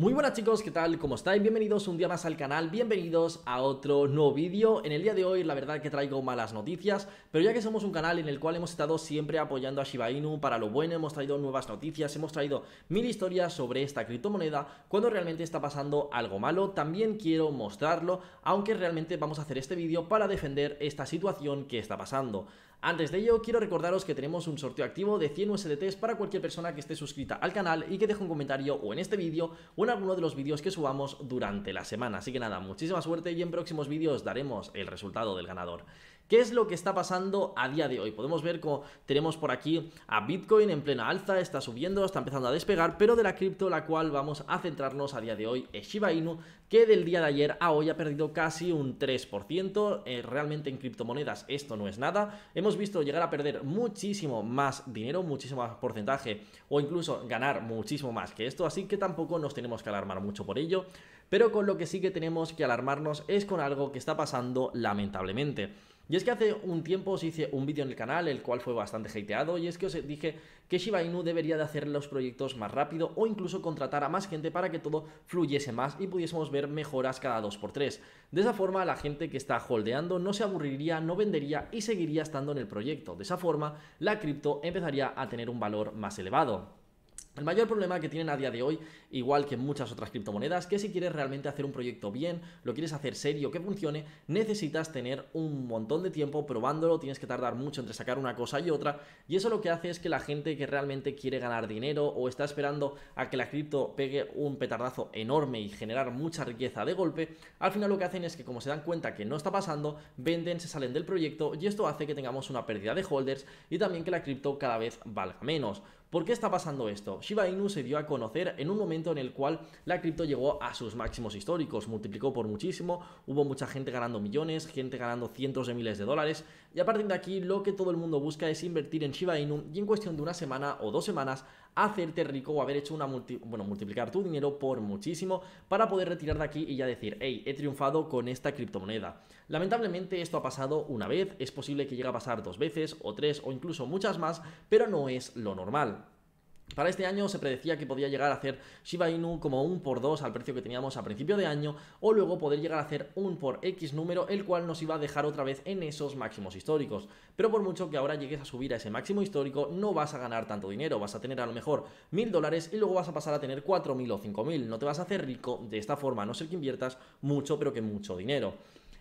Muy buenas chicos, ¿qué tal? ¿Cómo estáis? Bienvenidos un día más al canal, bienvenidos a otro nuevo vídeo. En el día de hoy la verdad que traigo malas noticias, pero ya que somos un canal en el cual hemos estado siempre apoyando a Shiba Inu para lo bueno, hemos traído nuevas noticias, hemos traído mil historias sobre esta criptomoneda, cuando realmente está pasando algo malo, también quiero mostrarlo, aunque realmente vamos a hacer este vídeo para defender esta situación que está pasando. Antes de ello, quiero recordaros que tenemos un sorteo activo de 100 USDTs para cualquier persona que esté suscrita al canal y que deje un comentario o en este vídeo o en alguno de los vídeos que subamos durante la semana. Así que nada, muchísima suerte y en próximos vídeos daremos el resultado del ganador. ¿Qué es lo que está pasando a día de hoy? Podemos ver como tenemos por aquí a Bitcoin en plena alza, está subiendo, está empezando a despegar, pero de la cripto la cual vamos a centrarnos a día de hoy es Shiba Inu, que del día de ayer a hoy ha perdido casi un 3%. Eh, realmente en criptomonedas esto no es nada. Hemos visto llegar a perder muchísimo más dinero, muchísimo más porcentaje o incluso ganar muchísimo más que esto, así que tampoco nos tenemos que alarmar mucho por ello. Pero con lo que sí que tenemos que alarmarnos es con algo que está pasando lamentablemente. Y es que hace un tiempo os hice un vídeo en el canal, el cual fue bastante hateado, y es que os dije que Shiba Inu debería de hacer los proyectos más rápido o incluso contratar a más gente para que todo fluyese más y pudiésemos ver mejoras cada 2x3. De esa forma, la gente que está holdeando no se aburriría, no vendería y seguiría estando en el proyecto. De esa forma, la cripto empezaría a tener un valor más elevado. El mayor problema que tienen a día de hoy, igual que muchas otras criptomonedas, que si quieres realmente hacer un proyecto bien, lo quieres hacer serio, que funcione, necesitas tener un montón de tiempo probándolo, tienes que tardar mucho entre sacar una cosa y otra, y eso lo que hace es que la gente que realmente quiere ganar dinero o está esperando a que la cripto pegue un petardazo enorme y generar mucha riqueza de golpe, al final lo que hacen es que como se dan cuenta que no está pasando, venden, se salen del proyecto y esto hace que tengamos una pérdida de holders y también que la cripto cada vez valga menos. ¿Por qué está pasando esto? Shiba Inu se dio a conocer en un momento en el cual la cripto llegó a sus máximos históricos, multiplicó por muchísimo, hubo mucha gente ganando millones, gente ganando cientos de miles de dólares y a partir de aquí lo que todo el mundo busca es invertir en Shiba Inu y en cuestión de una semana o dos semanas hacerte rico o haber hecho una bueno, multiplicar tu dinero por muchísimo para poder retirar de aquí y ya decir, hey, he triunfado con esta criptomoneda. Lamentablemente esto ha pasado una vez, es posible que llegue a pasar dos veces o tres o incluso muchas más, pero no es lo normal. Para este año se predecía que podía llegar a hacer Shiba Inu como un por 2 al precio que teníamos a principio de año o luego poder llegar a hacer un por X número el cual nos iba a dejar otra vez en esos máximos históricos. Pero por mucho que ahora llegues a subir a ese máximo histórico no vas a ganar tanto dinero, vas a tener a lo mejor mil dólares y luego vas a pasar a tener 4.000 o 5.000. No te vas a hacer rico de esta forma, a no ser que inviertas mucho pero que mucho dinero.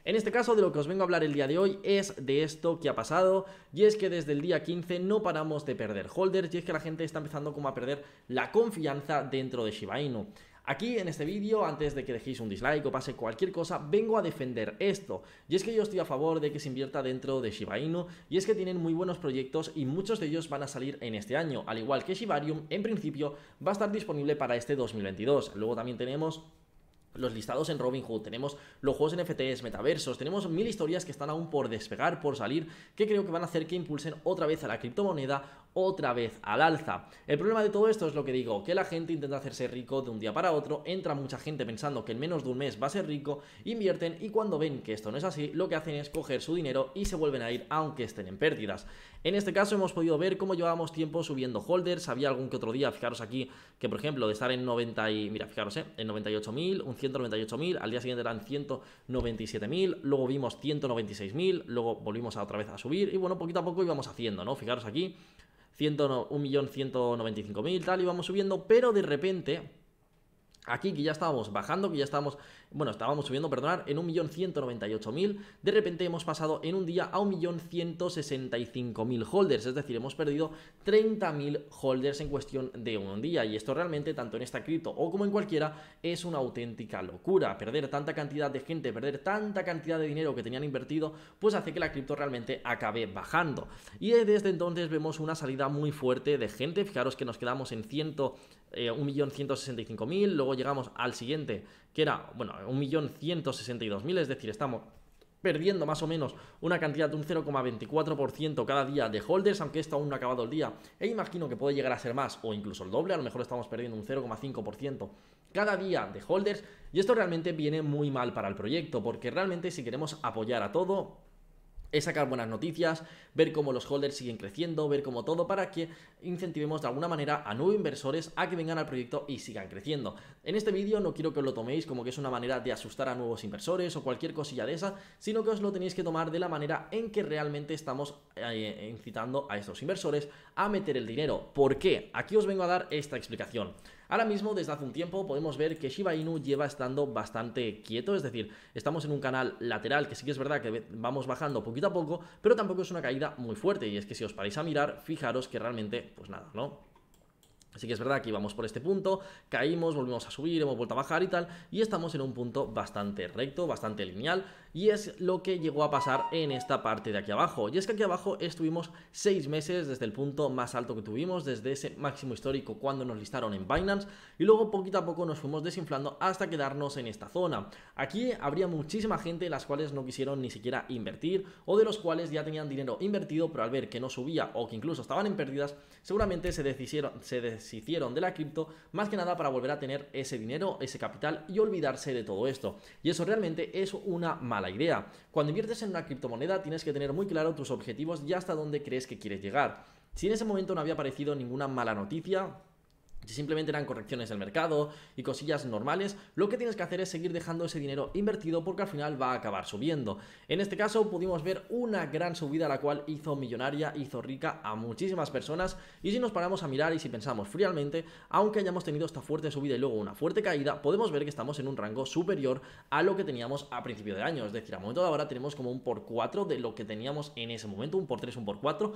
En este caso de lo que os vengo a hablar el día de hoy es de esto que ha pasado y es que desde el día 15 no paramos de perder holders y es que la gente está empezando como a perder la confianza dentro de Shiba Inu. Aquí en este vídeo, antes de que dejéis un dislike o pase cualquier cosa, vengo a defender esto. Y es que yo estoy a favor de que se invierta dentro de Shiba Inu, y es que tienen muy buenos proyectos y muchos de ellos van a salir en este año, al igual que Shibarium, en principio, va a estar disponible para este 2022. Luego también tenemos los listados en Robinhood, tenemos los juegos NFTs, metaversos, tenemos mil historias que están aún por despegar, por salir, que creo que van a hacer que impulsen otra vez a la criptomoneda, otra vez al alza. El problema de todo esto es lo que digo, que la gente intenta hacerse rico de un día para otro, entra mucha gente pensando que en menos de un mes va a ser rico, invierten y cuando ven que esto no es así, lo que hacen es coger su dinero y se vuelven a ir aunque estén en pérdidas. En este caso hemos podido ver cómo llevábamos tiempo subiendo holders, había algún que otro día, fijaros aquí, que por ejemplo de estar en 90 y, mira, fijaros, eh, en 98.000, un 198.000, al día siguiente eran 197.000, luego vimos 196.000, luego volvimos a otra vez a subir y bueno, poquito a poco íbamos haciendo, ¿no? Fijaros aquí, 1.195.000, tal, y vamos subiendo, pero de repente, aquí que ya estábamos bajando, que ya estábamos bueno, estábamos subiendo, perdonar, en 1.198.000, de repente hemos pasado en un día a 1.165.000 holders, es decir, hemos perdido 30.000 holders en cuestión de un día, y esto realmente, tanto en esta cripto o como en cualquiera, es una auténtica locura. Perder tanta cantidad de gente, perder tanta cantidad de dinero que tenían invertido, pues hace que la cripto realmente acabe bajando. Y desde entonces vemos una salida muy fuerte de gente, fijaros que nos quedamos en 100... 1.165.000, eh, luego llegamos al siguiente, que era, bueno, 1.162.000, es decir, estamos perdiendo más o menos una cantidad de un 0,24% cada día de holders, aunque esto aún no ha acabado el día, e imagino que puede llegar a ser más o incluso el doble, a lo mejor estamos perdiendo un 0,5% cada día de holders, y esto realmente viene muy mal para el proyecto, porque realmente si queremos apoyar a todo, es sacar buenas noticias, ver cómo los holders siguen creciendo, ver cómo todo para que incentivemos de alguna manera a nuevos inversores a que vengan al proyecto y sigan creciendo. En este vídeo no quiero que os lo toméis como que es una manera de asustar a nuevos inversores o cualquier cosilla de esa, sino que os lo tenéis que tomar de la manera en que realmente estamos eh, incitando a estos inversores a meter el dinero. ¿Por qué? Aquí os vengo a dar esta explicación. Ahora mismo, desde hace un tiempo, podemos ver que Shiba Inu lleva estando bastante quieto, es decir, estamos en un canal lateral que sí que es verdad que vamos bajando poquito a poco, pero tampoco es una caída muy fuerte y es que si os paráis a mirar, fijaros que realmente, pues nada, ¿no? Así que es verdad que íbamos por este punto, caímos, volvimos a subir, hemos vuelto a bajar y tal, y estamos en un punto bastante recto, bastante lineal, y es lo que llegó a pasar en esta parte de aquí abajo. Y es que aquí abajo estuvimos 6 meses desde el punto más alto que tuvimos, desde ese máximo histórico cuando nos listaron en Binance, y luego poquito a poco nos fuimos desinflando hasta quedarnos en esta zona. Aquí habría muchísima gente las cuales no quisieron ni siquiera invertir, o de los cuales ya tenían dinero invertido, pero al ver que no subía o que incluso estaban en pérdidas, seguramente se decidieron... Se se hicieron de la cripto, más que nada para volver a tener ese dinero, ese capital y olvidarse de todo esto. Y eso realmente es una mala idea. Cuando inviertes en una criptomoneda tienes que tener muy claro tus objetivos y hasta dónde crees que quieres llegar. Si en ese momento no había aparecido ninguna mala noticia, si simplemente eran correcciones del mercado y cosillas normales, lo que tienes que hacer es seguir dejando ese dinero invertido porque al final va a acabar subiendo. En este caso pudimos ver una gran subida la cual hizo millonaria, hizo rica a muchísimas personas y si nos paramos a mirar y si pensamos fríamente, aunque hayamos tenido esta fuerte subida y luego una fuerte caída, podemos ver que estamos en un rango superior a lo que teníamos a principio de año, es decir, a momento de ahora tenemos como un por 4 de lo que teníamos en ese momento, un por 3, un por 4,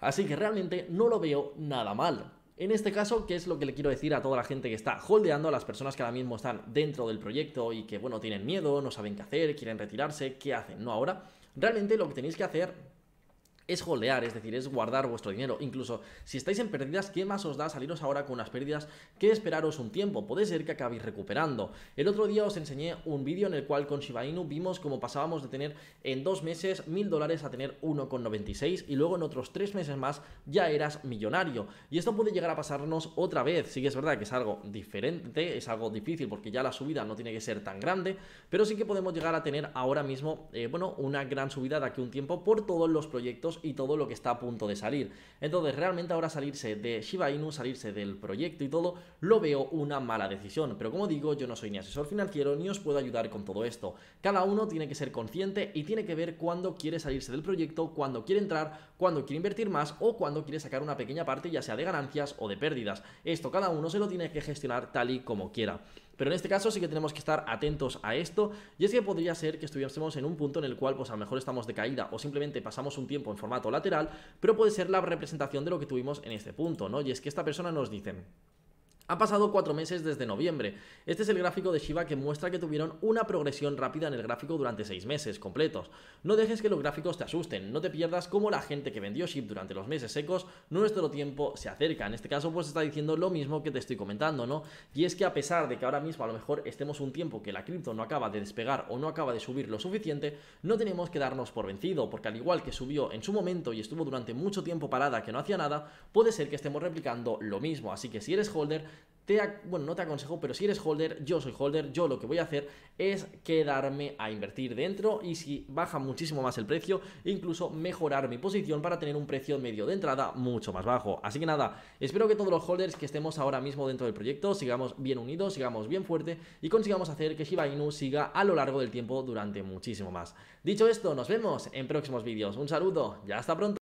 así que realmente no lo veo nada mal. En este caso, ¿qué es lo que le quiero decir a toda la gente que está holdeando, a las personas que ahora mismo están dentro del proyecto y que, bueno, tienen miedo, no saben qué hacer, quieren retirarse, qué hacen? No ahora. Realmente lo que tenéis que hacer es holdear, es decir, es guardar vuestro dinero. Incluso si estáis en pérdidas, ¿qué más os da saliros ahora con unas pérdidas que esperaros un tiempo? Puede ser que acabéis recuperando. El otro día os enseñé un vídeo en el cual con Shiba Inu vimos cómo pasábamos de tener en dos meses mil dólares a tener 1,96 y luego en otros tres meses más ya eras millonario. Y esto puede llegar a pasarnos otra vez. Sí que es verdad que es algo diferente, es algo difícil porque ya la subida no tiene que ser tan grande, pero sí que podemos llegar a tener ahora mismo, eh, bueno, una gran subida de aquí un tiempo por todos los proyectos y todo lo que está a punto de salir. Entonces, realmente ahora salirse de Shiba Inu, salirse del proyecto y todo, lo veo una mala decisión. Pero como digo, yo no soy ni asesor financiero ni os puedo ayudar con todo esto. Cada uno tiene que ser consciente y tiene que ver cuándo quiere salirse del proyecto, cuándo quiere entrar, cuándo quiere invertir más o cuándo quiere sacar una pequeña parte, ya sea de ganancias o de pérdidas. Esto cada uno se lo tiene que gestionar tal y como quiera. Pero en este caso sí que tenemos que estar atentos a esto y es que podría ser que estuviésemos en un punto en el cual pues a lo mejor estamos de caída o simplemente pasamos un tiempo en formato lateral, pero puede ser la representación de lo que tuvimos en este punto, ¿no? Y es que esta persona nos dice... Ha pasado cuatro meses desde noviembre. Este es el gráfico de Shiba que muestra que tuvieron una progresión rápida en el gráfico durante seis meses completos. No dejes que los gráficos te asusten, no te pierdas cómo la gente que vendió SHIB durante los meses secos, nuestro tiempo se acerca. En este caso pues está diciendo lo mismo que te estoy comentando, ¿no? Y es que a pesar de que ahora mismo a lo mejor estemos un tiempo que la cripto no acaba de despegar o no acaba de subir lo suficiente, no tenemos que darnos por vencido, porque al igual que subió en su momento y estuvo durante mucho tiempo parada que no hacía nada, puede ser que estemos replicando lo mismo. Así que si eres holder, bueno, no te aconsejo, pero si eres holder, yo soy holder, yo lo que voy a hacer es quedarme a invertir dentro y si baja muchísimo más el precio, incluso mejorar mi posición para tener un precio medio de entrada mucho más bajo. Así que nada, espero que todos los holders que estemos ahora mismo dentro del proyecto sigamos bien unidos, sigamos bien fuerte y consigamos hacer que Shiba Inu siga a lo largo del tiempo durante muchísimo más. Dicho esto, nos vemos en próximos vídeos. Un saludo ya hasta pronto.